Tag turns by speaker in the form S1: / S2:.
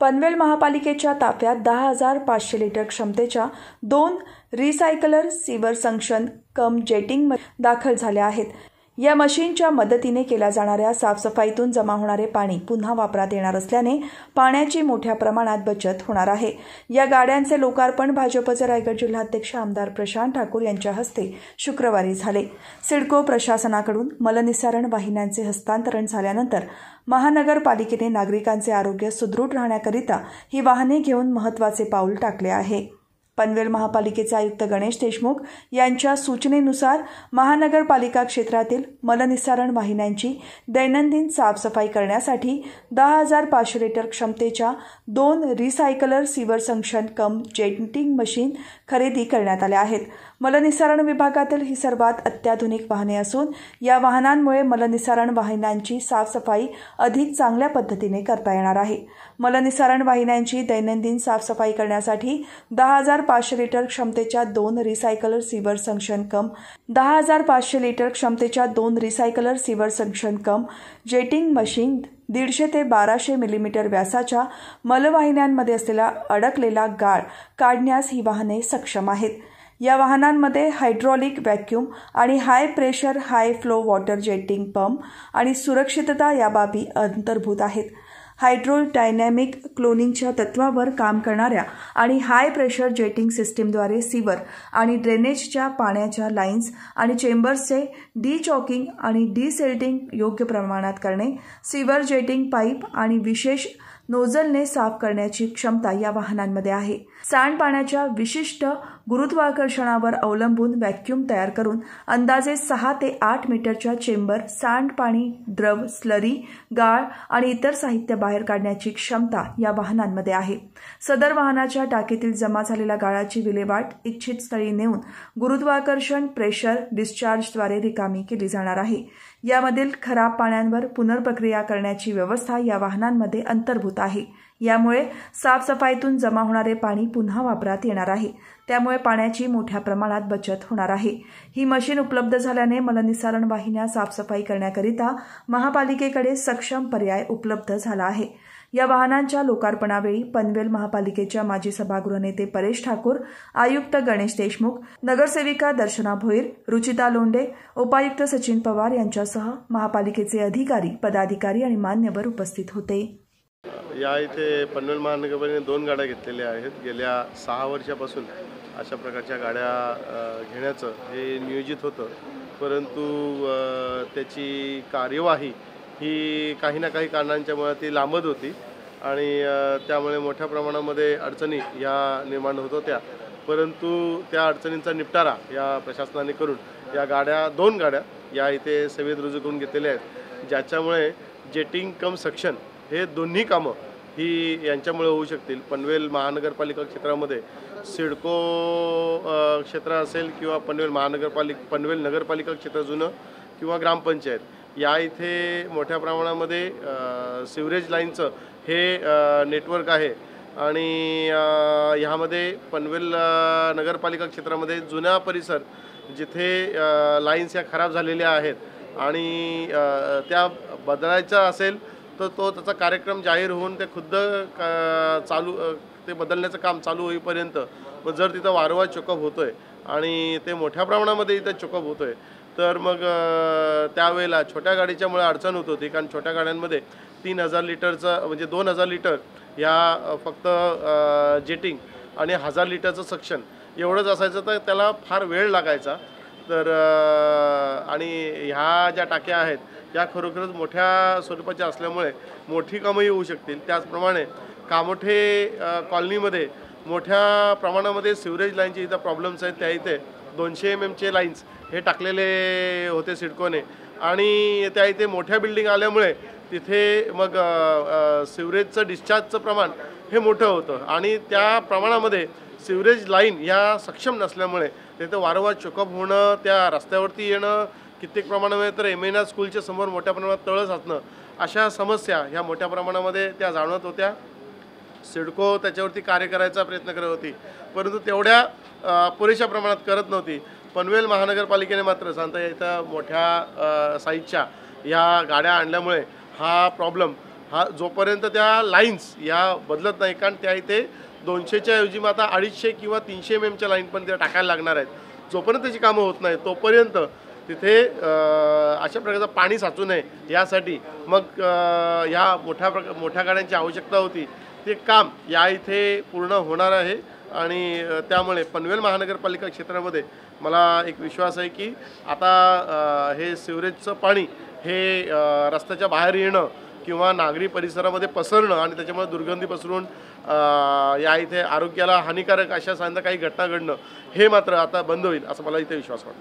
S1: पनवेल महापालिकेच्या ताफ्यात दहा हजार पाचशे लिटर क्षमतेच्या दोन रिसायकलर सीवर संक्शन कम जेटिंग दाखल झाल्या आहेत या मशीनच्या मदतीने केल्या जाणाऱ्या साफसफाईतून जमा होणारे पाणी पुन्हा वापरात येणार असल्याने पाण्याची मोठ्या प्रमाणात बचत होणार आहे या गाड्यांचे लोकार्पण भाजपचे रायगड जिल्हाध्यक्ष आमदार प्रशांत ठाकूर यांच्या हस्ते शुक्रवारी झाले सिडको प्रशासनाकडून मलनिसारण वाहिन्यांचे हस्तांतरण झाल्यानंतर महानगरपालिकेने नागरिकांचे आरोग्य सुदृढ राहण्याकरिता ही वाहने घेऊन महत्वाचे पाऊल टाकले आहे पनवेल महापालिकेचे आयुक्त गणेश देशमुख यांच्या सूचनेनुसार महानगरपालिका क्षेत्रातील मलनिस्सारण वाहिन्यांची दैनंदिन साफसफाई करण्यासाठी दहा हजार पाचशे लिटर क्षमतेच्या दोन रिसायकलर सिवर संक्षण कम जेटिंग मशीन खरेदी करण्यात आल्या आहेत मलनिस्सारण विभागातील ही सर्वात अत्याधुनिक वाहने असून या वाहनांमुळे मलनिस्सारण वाहिन्यांची साफसफाई अधिक चांगल्या पद्धतीने करता येणार आहे मलनिस्सारण वाहिन्यांची दैनंदिन साफसफाई करण्यासाठी दहा हजार पाचशे लिटर क्षमतेच्या दोन रिसायकलर सिवर संक्षण कम दहा हजार पाचशे लिटर क्षमतेच्या दोन रिसायकलर सिवर संक्षण कम जेटिंग मशीन दीडशे ते बाराशे मिलीमीटर व्यासाच्या मलवाहिन्यांमध्ये असलेला अडकलेला गाळ काढण्यास ही वाहने सक्षम आहेत या वाहनांमध्ये हायड्रॉलिक व्हॅक्यूम आणि high pressure high flow water jetting pump आणि सुरक्षितता या बाबी अंतर्भूत आहेत हायड्रोडायनॅमिक क्लोनिंगच्या तत्वावर काम करणाऱ्या आणि हाय प्रेशर जेटिंग सिस्टीमद्वारे सिवर आणि ड्रेनेजच्या पाण्याच्या लाईन्स आणि चेंबर्सचे डीचॉकिंग आणि सेल्टिंग योग्य प्रमाणात करणे सीवर जेटिंग पाईप आणि विशेष नोझलने साफ करण्याची क्षमता या वाहनांमध्ये आहे सांडपाण्याच्या विशिष्ट गुरुत्वाकर्षणावर अवलंबून व्हॅक्यूम तयार करून अंदाजे सहा ते आठ मीटरच्या चेंबर सांडपाणी द्रव स्लरी गाळ आणि इतर साहित्य बाहेर काढण्याची क्षमता या वाहनांमध्ये आहे सदर वाहनाच्या टाकीतील जमा झालेल्या गाळाची विल्हेवाट इच्छित स्थळी नेऊन गुरुत्वाकर्षण प्रेशर डिस्चार्जद्वारे रिकामी केली जाणार आहे यामधील खराब पाण्यांवर पुनर्प्रक्रिया करण्याची व्यवस्था या वाहनांमध्ये अंतर्भूत आहे यामुळे साफसफाईतून जमा होणारे पाणी पुन्हा वापरात येणार आहे त्यामुळे पाण्याची मोठ्या प्रमाणात बचत होणार आहे ही मशीन उपलब्ध झाल्याने मलनिसारण वाहिन्या साफसफाई करण्याकरिता महापालिकेकडे सक्षम पर्याय उपलब्ध झाला आहे या वाहनांच्या लोकार्पणावेळी पनवेल महापालिकेच्या माजी सभागृह नेते परेश ठाकूर आयुक्त गणेश देशमुख नगरसेविका दर्शना भोईर रुचिता लोंडे उपायुक्त सचिन पवार यांच्यासह महापालिकेचे अधिकारी पदाधिकारी आणि मान्यवर उपस्थित होते
S2: या इथे पनवेल महानगरपालिकेने दोन गाड्या घेतलेल्या आहेत गेल्या सहा वर्षापासून अशा प्रकारच्या गाड्या घेण्याचं हे नियोजित होतं परंतु त्याची कार्यवाही ही काही ना काही कारणांच्यामुळे ती लांबत होती आणि त्यामुळे मोठ्या प्रमाणामध्ये अडचणी या निर्माण होत होत्या परंतु त्या अडचणींचा निपटारा या प्रशासनाने करून या गाड्या दोन गाड्या या इथे सेवेत रुजू करून घेतलेल्या आहेत ज्याच्यामुळे जेटिंग कम सक्शन हे दोन्ही कामं ही यांच्यामुळे होऊ शकतील पनवेल महानगरपालिका क्षेत्रामध्ये सिडको क्षेत्र असेल किंवा पनवेल महानगरपालिका पनवेल नगरपालिका क्षेत्र जुनं किंवा ग्रामपंचायत या इथे मोठ्या प्रमाणामध्ये सिवरेज लाईनचं हे नेटवर्क आहे आणि ह्यामध्ये पनवेल नगरपालिका क्षेत्रामध्ये जुन्या परिसर जिथे लाईन्स या खराब झालेल्या आहेत आणि त्या बदलायचा असेल तर तो त्याचा कार्यक्रम जाहीर होऊन ते खुद्द चालू ते बदलण्याचं काम चालू होईपर्यंत मग जर तिथं वारंवार चेकअप होतो आणि ते मोठ्या प्रमाणामध्ये इथं चेकअप होतो तर मग त्यावेळेला छोट्या गाडीच्यामुळे अडचण होत होती कारण छोट्या गाड्यांमध्ये तीन हजार लिटरचं म्हणजे दोन हजार लिटर ह्या फक्त जेटिंग आणि हजार लिटरचं सक्शन एवढंच असायचं तर त्याला फार वेळ लागायचा तर आणि ह्या ज्या टाक्या आहेत त्या खरोखरच मोठ्या स्वरूपाच्या असल्यामुळे मोठी कामंही होऊ शकतील त्याचप्रमाणे कामोठे कॉलनीमध्ये मोठ्या प्रमाणामध्ये सिवरेज लाईनचे इथं प्रॉब्लेम्स आहेत त्या इथे दोनशे एम एमचे लाईन्स हे टाकलेले होते सिडकोने आणि त्या इथे मोठ्या बिल्डिंग आल्यामुळे तिथे मग सिवरेजचं डिस्चार्जचं प्रमाण हे मोठं होतं आणि त्या प्रमाणामध्ये सिवरेज लाईन या सक्षम नसल्यामुळे तिथे वारंवार चेकअप होणं त्या रस्त्यावरती येणं कित्येक प्रमाणामध्ये तर एम एन स्कूलच्या समोर मोठ्या प्रमाणात तळं साचणं अशा समस्या ह्या मोठ्या प्रमाणामध्ये त्या जाणवत होत्या सिडको त्याच्यावरती कार्य करायचा प्रयत्न करत होती परंतु तेवढ्या पुरेशा प्रमाणात करत नव्हती पनवेल महानगरपालिकेने मात्र सांगता इथं मोठ्या साईजच्या ह्या गाड्या आणल्यामुळे हा प्रॉब्लेम हा जोपर्यंत त्या लाईन्स या बदलत नाही कारण त्या इथे दोनशेच्या ऐवजी मग आता अडीचशे किंवा तीनशे एम एमच्या लाईन पण त्या टाकायला लागणार आहेत जोपर्यंत त्याची कामं होत नाही तोपर्यंत तिथे अशा प्रकारचं पाणी साचू नये यासाठी मग ह्या मोठ्या प्र मोठ्या गाड्यांची आवश्यकता होती ते काम या इथे पूर्ण होणार आहे आणि त्यामुळे पनवेल महानगरपालिका क्षेत्रामध्ये मला एक विश्वास आहे की आता हे सिवरेजचं पाणी हे रस्त्याच्या बाहेर येणं किंवा नागरी परिसरामध्ये पसरणं आणि त्याच्यामुळे दुर्गंधी पसरून या इथे आरोग्याला हानिकारक अशा सांगता काही घटना घडणं हे मात्र आता बंद होईल असं मला इथे विश्वास वाटतो